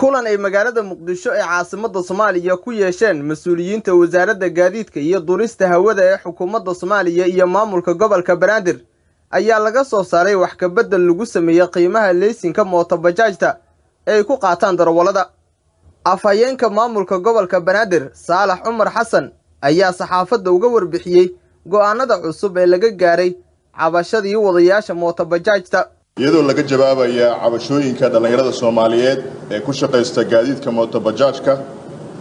kulan ay magaalada muqdisho ee caasimadda soomaaliya ku yeesheen mas-uuliyiinta wasaaradda gaadiidka iyo durista hawada ee xukuumadda soomaaliya iyo maamulka gobolka banaadir ayaa laga soo saaray wax kabeddel lagu sameeyey qiimaha leysinka mootobajaajta ee ay ku qaataan darawallada afhayeenka maamulka gobolka banaadir saalax cumar xasan ayaa saxaafadda uga warbixiyey go'aanada cusub ee laga gaaray cabashadii wadayaasha mootobajaajta iyadoo laga jawaabaya cabashooyinka dhallinyarada soomaaliyeed ee ku shaqaysta gaadiidka mootobajaajka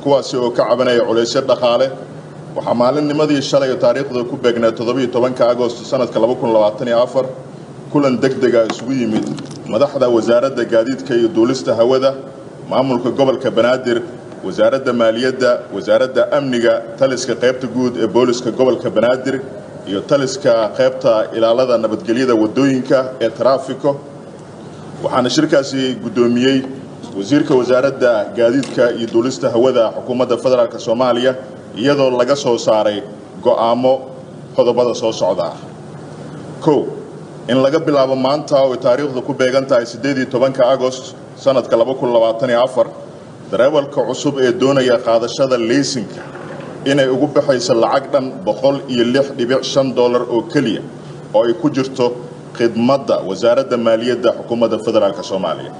kuwaasi oo ka cabanaya culaysyo dhaqaale waxaa maalinnimadii shalay oo taariikhda ku beegnaa toddobiyo tobanka agosto sanadka labakunlabaataniyoafar kulan deg dega ah isugu yimid madaxda wasaaradda gaadiidka iyo duulista hawada maamulka gobolka banaadir wasaaradda maaliyadda wasaaradda amniga taliska qaybta guud ee booliska gobolka banaadir iyo taliska qaybta ilaalada nabadgelyada wadooyinka ee taraafiko waxaana shirkaasi guddoomiyey wasiirka wasaaradda gaadiidka iyo duulista hawada xukuumadda federaalk soomaaliya iyadoo laga soo saaray go'aamo qodobada soo socdaa kow in laga bilaabo maanta oo taariikhdu ku beegan tahay siddeediyo tobanka agost sannadka laba kun labaatan iyo afar dareewalka cusub ee doonaya qaadashada leysinka inay ugu baxayso lacag dhan boqol iyo lix dhibic shan dollar oo keliya oo ay ku jirto khidmadda wasaaradda maaliyadda xukuumadda federaalk soomaaliya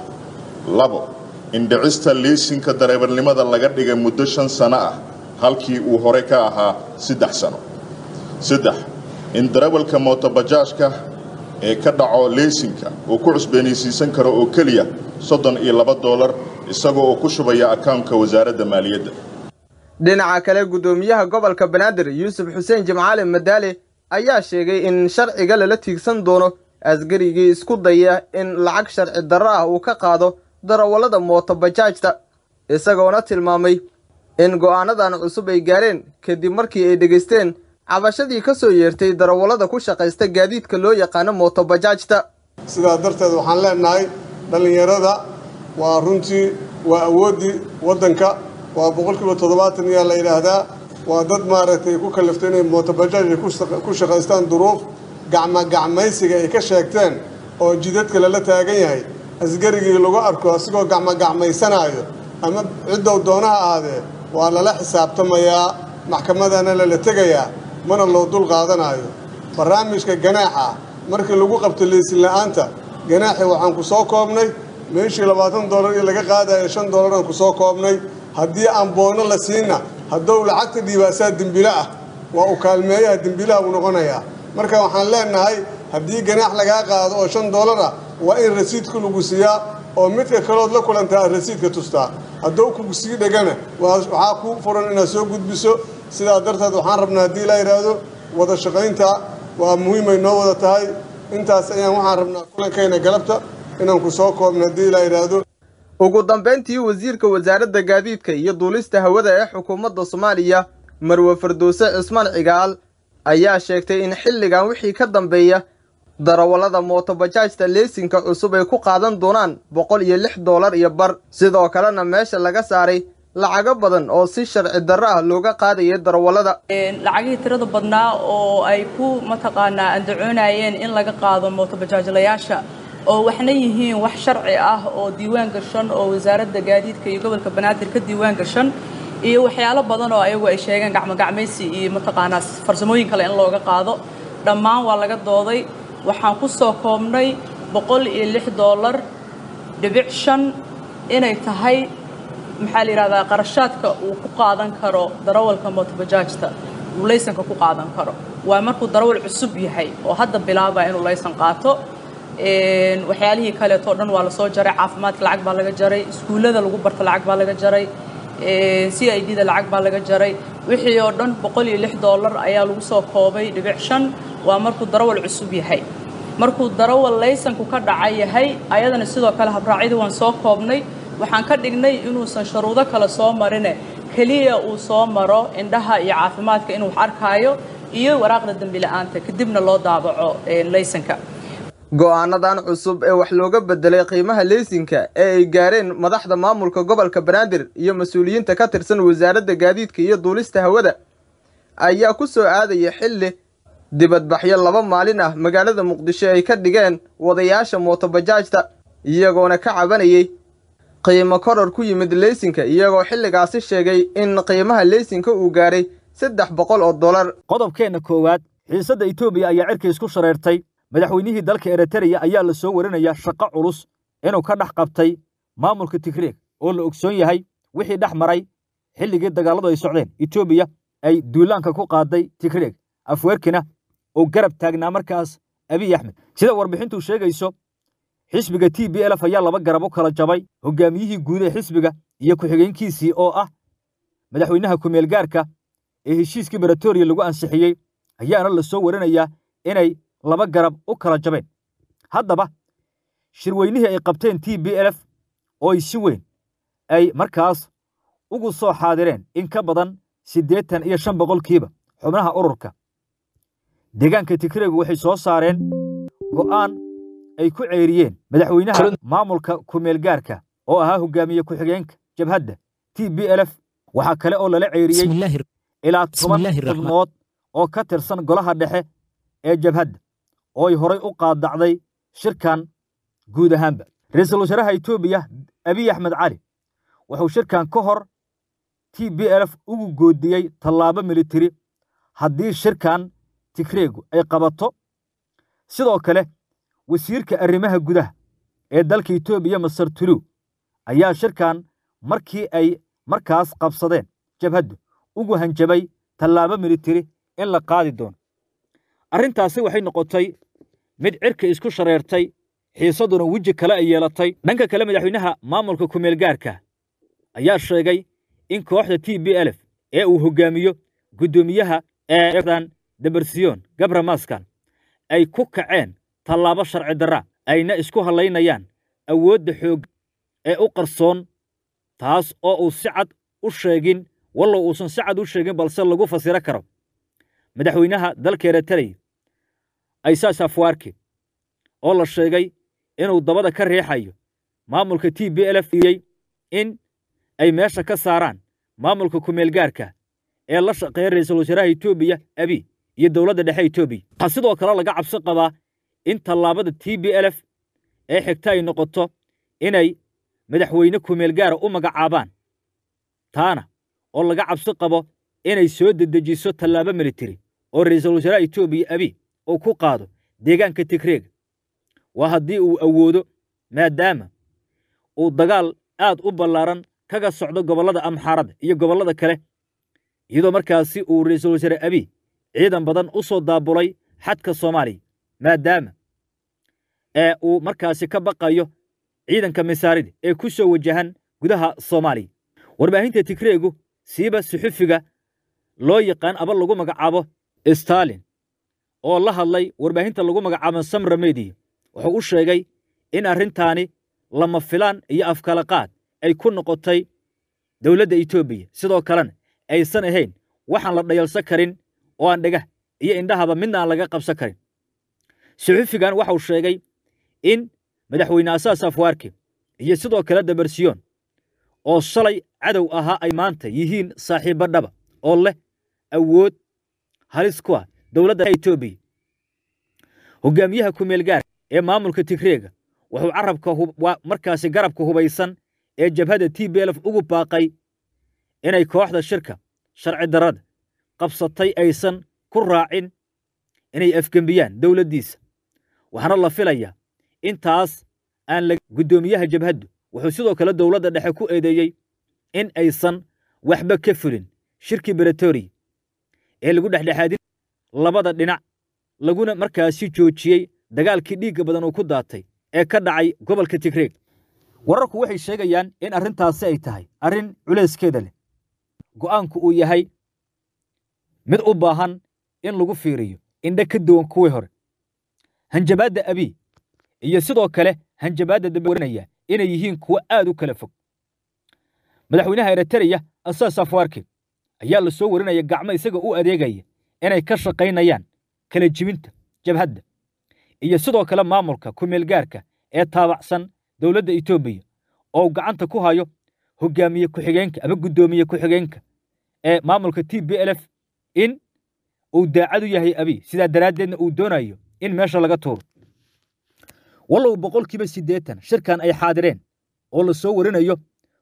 labo indhicista liisinka dareebarnimada laga dhigay muddo shan sano ah halkii uu hore ka ahaa saddex sano saddex in darawalka mootobajaajka ee ka dhaco liisinka uu ku cusbeenaysiisan karo oo keliya soddon iyo laba dollar isagoo oo ku shubaya akawnka wasaaradda maaliyadda dhinaca kale guddoomiyaha gobolka banaadir yuusuf xuseen jimcaale madaale ayaa sheegay in sharciga lala tiigsan doono askarigii isku daya in lacag sharci darro ah uu ka qaado darawallada mootobajaajta isagoona tilmaamay in go'aanadan cusub ay gaareen kadib markii ay dhegaysteen cabashadii ka soo yeertay darawallada ku shaqaysta gaadiidka loo yaqaano mootobajaajta sidaa darteed waxaan leenahay dhallinyarada waa runtii waa awooddii waddanka waa boqolkiiba toddobaatan ayaa la yidhaahdaa waa dad maaragtay ku kallifta inay mootobajaaj ay ku shaqaystaan duruuf gacma gacmaysiga ay ka sheegteen oo jidadka lala taagan yahay asgarigii lagu arko asigoo gacma gacmaysanaayo ama ciddow doonaha ahaadee waa lala xisaabtamayaa maxkamadana lala tegayaa mana loo dul qaadanaayo barnaamijka ganaaxa markii lagu qabto liisinla'aanta ganaaxi waxaan ku soo koobnay meeshii labaatan doolar io laga qaadaya shan doolar aan ku soo koobnay haddii aan boono la siinna haddou lacagta dhiibaasaa dembilo ah waa u kaalmeeyaha dembilaha uu noqonayaa marka waxaan leennahay haddii ganaax lagaa qaado oo shan dollar ah waa in rasiidku lagu siiyaa oo midka kalood la kulantaa rasiidka tustaa haddou kugu sii dhegana waxaa ku furan inaad soo gudbiso sidaa darteed waxaan rabnaa haddii la yidhaahdo wada shaqaynta waa muhiimay noo wada tahay intaas ayaan waxaan rabnaa kulankayna galabta inaan ku soo koobna haddii la yidhaahdo ugu dambayntii wasiirka wasaaradda gaadiidka iyo duulista hawada ee xukuumadda soomaaliya marwe farduuse cismaan cigaal ayaa sheegtay in xilligan wixii ka dambeeya darawallada mootobajaajta leysinka cusub ay ku qaadan doonaan boqol iyo lix doolar iyo bar sidoo kalena meesha laga saaray lacago badan oo si sharci darro ah looga qaadayay darawallada lacagihii tirada badnaa oo ay ku mataqaanaa andacoonayeen in laga qaado mootobajaajlayaasha oo waxna yihiin wax sharci ah oo diiwaan gashan oo wasaaradda gaadiidka iyo gobolka banaadir ka diiwaan gashan iyo waxyaalo badan oo ayagu ay sheegeen gacmogacmaysi iyo mataqaanaa farsamooyin kale in looga qaado dhammaan waa laga dooday waxaan ku soo koobnay boqol iyo lix doolar dhibic shan inay tahay maxaa la yidhahdaa qarashaadka uu ku qaadan karo darawalka motobajaajta uu laysanka ku qaadan karo waa markuu darawal cusub yahay oo hadda bilaabaa inuu laysan qaato waxyaalihii kaleetoo dhan waa lasoo jaray caafimaadka lacag baa laga jaray iskuullada lagu barto lacag baa laga jaray c i d da lacag baa laga jaray wixii oo dhan boqol iyo lix dollar ayaa lagu soo koobay dhibic shan waa markuu darawal cusub yahay markuu darawal laysanku ka dhaca yahay ayadana sidoo kale habraacyadii waan soo koobnay waxaan ka dhignay inuusan shuruudo kale soo marine keliya uu soo maro indhaha iyo caafimaadka inuu wax arkaayo iyo waraaqda dembi aanta kadibna loo daabaco laysanka go'aanadan cusub ee wax looga beddelay qiimaha leysinka ee ay gaareen madaxda maamulka gobolka banaadir iyo mas-uuliyiinta ka tirsan wasaaradda gaadiidka iyo duulista hawada ayaa ku soo aadaya xilli dibadbaxyo laba maalin ah magaalada muqdisho ay ka dhigeen wadayaasha mootobajaajta iyagoona ka cabanayey qiimo koror ku yimid leysinka iyagoo xilligaasi sheegay in qiimaha leysinka uu gaaray saddex boqol oo dolar qodobkeenna koowaad xiisadda etoobiya ayaa cirka isku shareertay madaxweynihii dalka eritreya ayaa la soo warinaya shaqo culus inuu ka dhex qabtay maamulka tigreeg oo la ogsoon yahay wixii dhex maray xilligii dagaaladu ay socdeen etoobiya ay duulaanka ku qaaday tigreeg afweerkina oo garab taagnaa markaas abiy axmed sida warbixintu sheegayso xisbiga t b l f ayaa laba garab u kala jabay hogaamiyihii guud ee xisbiga iyo ku-xigeenkiisii oo ah madaxweynaha kumeelgaarka ah ee heshiiskii bretoria lagu ansixiyey ayaana la soo warinayaa inay laba garab u kala jabeen haddaba shirweynihii ay qabteen t b lf oo ay si weyn ay markaas ugu soo xaadireen in ka badan siddeetan iyo shan boqolkiiba xubnaha ururka deegaanka tigreegu waxay soo saareen go'aan ay ku ceeriyeen madaxweynaha maamulka kumeelgaarka oo ahaa hogaamiye ku-xigeenka jabhadda t b lf waxaa kale oo lala ceeriyey ilaa toban xubnood oo ka tirsan golaha dhexe ee jabhadda ooy horay u qaadacday shirkan guud ahaanba ra-iisul wasaaraha etoobiya abiy axmed cali wuxuu shirkan ka hor t b lf ugu goodiyey tallaabo militari haddii shirkan tigreegu ay qabato sidoo kale wasiirka arrimaha gudaha ee dalka etoobiya masar tuluw ayaa shirkan markii ay markaas qabsadeen jabhaddu ugu hanjabay tallaabo militari in la qaadi doono arrintaasi waxay noqotay mid cirka isku shareertay xiisaduna weji kale ay yeelatay dhanka kale madaxweynaha maamulka kumeelgaarka ayaa sheegay in kooxda t b lf ee uu hoggaamiyo guddoomiyaha ee eedan debersiyon gabra maskan ay ku kaceen tallaabo sharci darra ayna isku hallaynayaan awoodda xoog ee u qarsoon taas oo uu si cad u sheegin wallow uusan si cad u sheegin balse lagu fasiro karo madaxweynaha dalka taley aysaas afwaarke oo la sheegay inuu dabada ka riixayo maamulka t b l f iyey in ay meesha ka saaraan maamulka kumeelgaarka ee la shaqeeya raiisul wasaaraha etoobiya abi iyo dowladda dhexe etoobiya waxaa sidoo kale laga cabsi qabaa in tallaabada t b l f ee xigta ay noqoto inay madaxweyne kumeelgaara u magacaabaan taana oo laga cabsi qabo inay soo dedejiso tallaabo militari oo raiisul wasaaraha etoobiya abi uu ku qaado deegaanka tigreega waa haddii uu awoodo maadaama uu dagaal aad u ballaaran kaga socdo gobollada amxaaradda iyo gobollada kale iyadoo markaasi uu ra-iisul wasaare abi ciidan badan u soo daabulay xadka soomaaliya maadaama ee uu markaasi ka baqayo ciidanka misaarida ee ku soo wajahan gudaha soomaaliya warbaahinta tigreegu siiba suxufiga loo yaqaan aba lagu magacaabo stalin oo la hadlay warbaahinta lagu magacaaba samra medi wuxuu u sheegay in arrintaani lama filaan iyo afkala qaad ay ku noqotay dowladda etoobiya sidoo kalena aysan ahayn waxaan la dhayalsan karin oo aan dhegah iyo indhahaba midna aan laga qabsan karin suxufigan waxauu sheegay in madaxweyne asaas afwaarke iyo sidoo kale dabarsiyoon oo shalay cadow ahaa ay maanta yihiin saaxiibadhaba oo leh awood halis ku ah dowladda Ethiopia hogaamiyaha ku ee maamulka Tigreega wuxuu carabka markaasi garabka hubaysan ee jabhada TPLF ugu baaqay inay kooxda shirka sharci darada qabsatay aysan ku raacin inay afgembiyaan dowladdiisa waxaana la filayaa intaas aan guddoomiyaha jabhaddu wuxuu sidoo kale dowladda dhexe ku eedeeyey in aysan waxba ka fulin shirkii beretoria ee lagu dhexdhexaadin labada dhinac laguna markaasi joojiyey dagaalkii dhiigga badan uu ku daatay ee ka dhacay gobolka tigreeg wararku waxay sheegayaan in arrintaasi ay tahay arrin culayskeeda leh go'aanku uu yahay mid u baahan in lagu fiiriyo indhe ka duwan kuwii hore hanjabaadda abii iyo sidoo kale hanjabaadda dambe inay yihiin kuwo aad u kala fog madaxweynaha eritreya asas afwaarke ayaa la soo warinaya gacmo isaga u adeegaya inay ka shaqaynayaan kala jibinta jabhadda iyo sidoo kale maamulka kumeelgaarka ee taabacsan dowladda etoobiya oo gacanta ku hayo hogaamiye ku-xigeenka ama guddoomiye ku-xigeenka ee maamulka t b lf in uu daacad u yahay abi sidaa daraaddeedna uu doonayo in meesha laga tuuro walow boqolkiiba siddeetan shirkan ay xaadireen oo la soo warinayo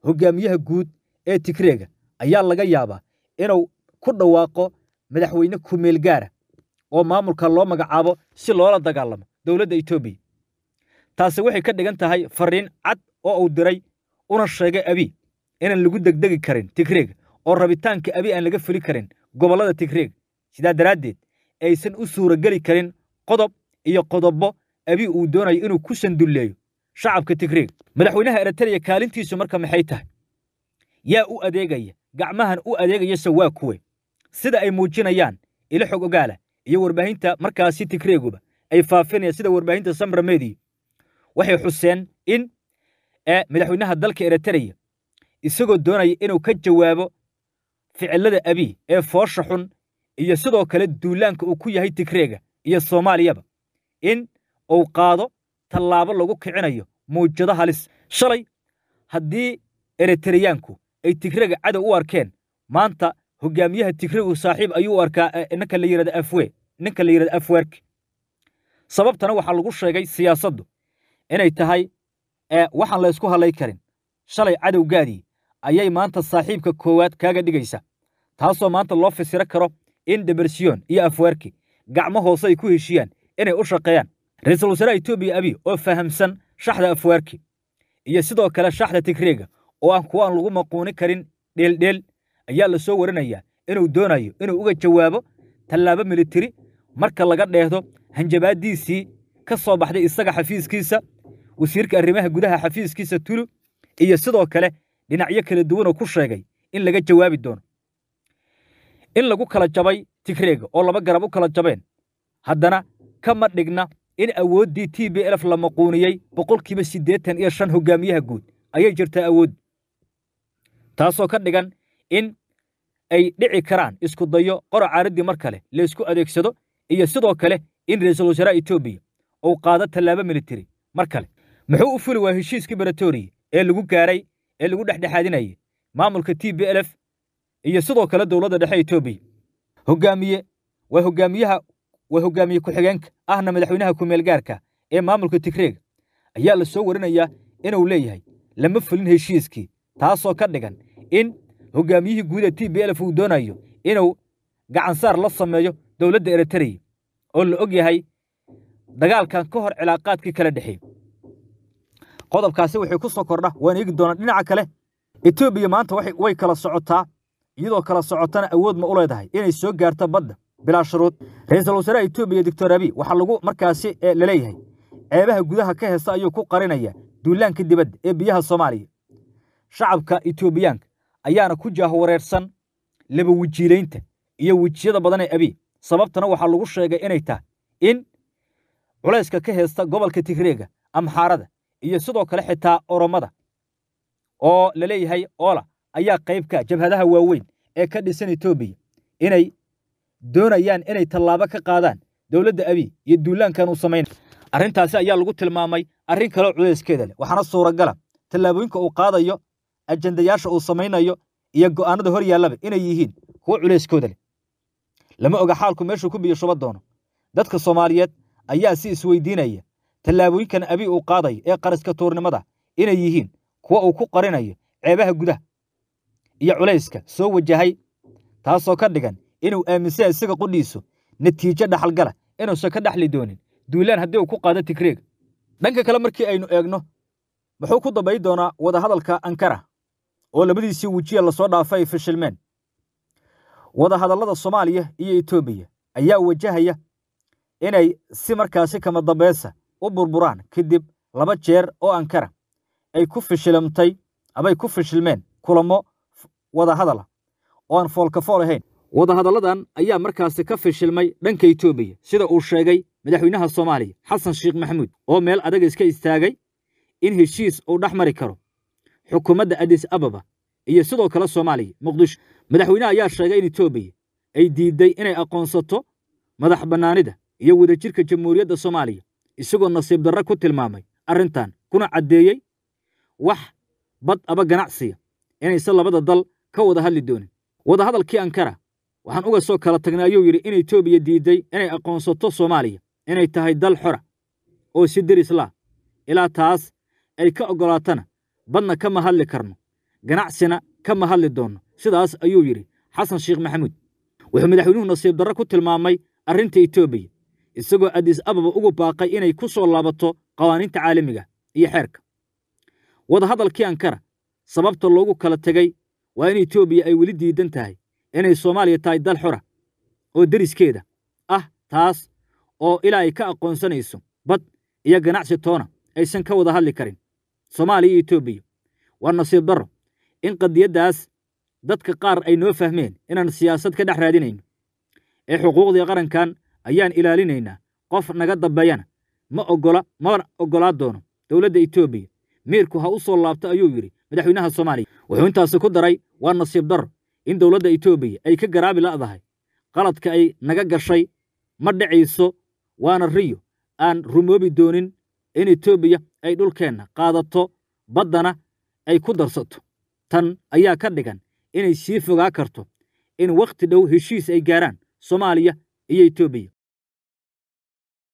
hogaamiyaha guud ee tigreega ayaa laga yaabaa inuu ku dhawaaqo madaxweyne kumeel gaara oo maamulka loo magacaabo si loola dagaalamo dowladda etoobiya taasi waxay ka dhigan tahay fariin cad oo uu diray una sheegay abi inaan lagu degdegi karin tigreega oo rabitaanka abi aan laga fuli karin gobollada tigreega sidaa daraaddeed aysan u suurageli karin qodob iyo qodobo abi uu doonayo inuu ku sandulleeyo shacabka tigreeg madaxweynaha eritreya kaalintiisu marka maxay tahay yaa u adeegaya gacmahan u adeegayase waa kuwe sida ay muujinayaan ilo xog ogaala iyo warbaahinta markaasi tigreeguba ay faafinayaan sida warbaahinta samra mediya waxay xuseen in madaxweynaha dalka eritreya isagoo doonaya inuu ka jawaabo ficilada abi ee foosha xun iyo sidoo kale duulaanka uu ku yahay tigreega iyo soomaaliyaba in uu qaado tallaabo lagu kicinayo muujado halis shalay haddii eritareyaanku ay tigreega cadow u arkeen maanta hogaamiyaha tigrigu saaxiib ayuu arkaa ninka la yidhahda afwe ninka la yidhahda afwerk sababtana waxaa lagu sheegay siyaasaddu inay tahay waxaan laysku hadlay karin shalay cadowgaadii ayay maanta saaxiibka koowaad kaaga dhigaysa taasoo maanta loo fisiro karo in debersiyon iyo afwerki gacmo hoose ay ku heshiyaan inay u shaqeeyaan ra-iisul wasaaraha etoobiya abiy oo fahamsan shaxda afwerki iyo sidoo kale shaxda tigreega oo aan kuwa aan lagu maquuni karin dheeldheel ayaa la soo warinaya inuu doonayo inuu uga jawaabo tallaabo militari marka laga dheehdo hanjabaadiisii ka soo baxday isaga xafiiskiisa wasiirka arrimaha gudaha xafiiskiisa tulu iyo sidoo kale dhinacyo kala duwanoo ku sheegay in laga jawaabi doono in lagu kala jabay tigreega oo laba garab u kala jabeen haddana kama dhigna in awooddii t b lf la maquuniyey boqolkiiba siddeetan iyo shan hogaamiyaha guud ayay jirtaa awooddu taasoo ka dhigan in ay dhici karaan isku dayo qora caaradii mar kale laysku adeegsado iyo sidoo kale in ra-iisul wasaaraha etoobiya uu qaado tallaabo militari mar kale muxuu u fuli waa heshiiskii baratoriya ee lagu gaaray ee lagu dhexdhexaadinayay maamulka t b l f iyo sidoo kale dowladda dhexe etoobiya hogaamiye waa hogaamiyaha waa hogaamiye ku-xigeenka ahna madaxweynaha kumeel gaarka ee maamulka tigreeg ayaa la soo warinayaa inuu leeyahay lama fulin heshiiskii taasoo ka dhigan in hogaamiyihii guud ee t b lf uu doonayo inuu gacansaar la sameeyo dowladda eritreya oo la og yahay dagaalkan ka hor cilaaqaadkii kala dhexeey qodobkaasi wixii ku soo kordha waan eegi doonaan dhinaca kale etoobiya maanta way kala socotaa iyadoo kala socotana awood ma u leedahay inay soo gaarto badda bilaa shuruud ra-iisul wasaaraha etoobiya doctor abi waxaa lagu markaasi laleeyahay ceebaha gudaha ka heesa ayuu ku qarinaya duulaanka dibadda ee biyaha soomaaliya shacabka etoobiyaanka ayaana ku jaahwareersan labawejiilaynta iyo wejiyada badan ee abiy sababtana waxaa lagu sheegay inay tahay in culayska ka heesta gobolka tigreega amxaarada iyo sidoo kale xitaa oromada oo la leeyahay oola ayaa qaybka ah jabhadaha waaweyn ee ka dhisan etoobiya inay doonayaan inay tallaabo ka qaadaan dowladda abi iyo duulaankan uu samaynayo arrintaasi ayaa lagu tilmaamay arrin kaleo culayskeeda leh waxaana suuragala tallaabooyinka uu qaadayo ajandayaasha uu samaynayo iyo go'aanada hor yaallaba inay yihiin kuwo culayskooda leh lama oga xaalku meeshuu ku biyo doono dadka soomaaliyeed ayaa si isweydiinaya tallaabooyinkan abii uu qaadayo ee qariska tuurnimada inay yihiin kuwa uu ku qarinayo ceebaha gudaha iyo culayska soo wajahay taasoo ka dhigan inuu aaminsan isaga qudhiiso natiijo dhaxalgala inuusan ka dhexli doonin duulaan haddii uu ku qaado tigreega dhanka kale markii aynu eegno muxuu ku dabayn doonaa wadahadalka ankara oo labadiisii wejiya lasoo dhaafay ay fashilmeen wadahadallada soomaaliya iyo etoobiya ayaa wajahaya inay si markaasi kama dambaysa u burburaan kadib laba jeer oo ankara ay ku fishilmtay abay ku fishilmeen kulamo wadahadala ah oo aan foolkafool ahayn wadahadalladan ayaa markaasi ka fishilmay dhanka etoobiya sida uu sheegay madaxweynaha soomaaliya xasan sheekh maxamuud oo meel adag iska istaagay in heshiis uu dhex mari karo xukuumadda adis ababa iyo sidoo kale soomaaliya muqdisho madaxweynaha ayaa sheegay in etoobiya ay diidday inay aqoonsato madax bannaanida iyo wadajirka jamhuuriyadda soomaaliya isagoo nasiib darro ku tilmaamay arrintan kuna caddeeyey wax bad aba ganacsiya inayse labada dal ka wada hadli doonin wadahadalkii ankara waxaan uga soo kala tagnay ayuu yidhi in etoobiya diidday inay aqoonsato soomaaliya inay tahay dal xora oo si deris la ilaa taas ay ka oggolaatana badna kama hadli karno ganacsina kama hadli doonno sidaas ayuu yidhi xasan sheekh maxamuud wuxuu madaxweynuhu nasiib darro ku tilmaamay arrinta etoobiya isagoo adis ababa ugu baaqay inay ku soo laabato qawaaniinta caalamiga iyo xeerka wadahadalkii ankara sababta loogu kala tegay waa in etoobiya ay weli diidan tahay inay soomaaliya tahay dal xora oo deriskeeda ah taas oo ilaa ay ka aqoonsanayso bad iyo ganacsi toona aysan ka wada hadli karin soomaaliya iyo etoobiya waa nasiib darro in qadiyaddaas dadka qaar ay noo fahmeen inaan siyaasad ka dhex raadinayno ee xuquuqdii qarankan ayaan ilaalinaynaa qof naga dambeeyana ma ogola mana oggolaa doono dowladda etoobiya miirku ha u soo laabto ayuu yidhi madaxweynaha soomaaliya wuxuu intaasi ku daray waa nasiib darro in dowladda etoobiya ay ka garaabi la'dahay qaladka ay naga gashay ma dhicayso waana riyo aan rumoobi doonin in etoobiya ay dhulkeenna qaadato baddana ay ku darsato tan ayaa ka dhigan inay sii fogaa karto in wakhti dhow heshiis ay gaaraan soomaaliya iyo etoobiya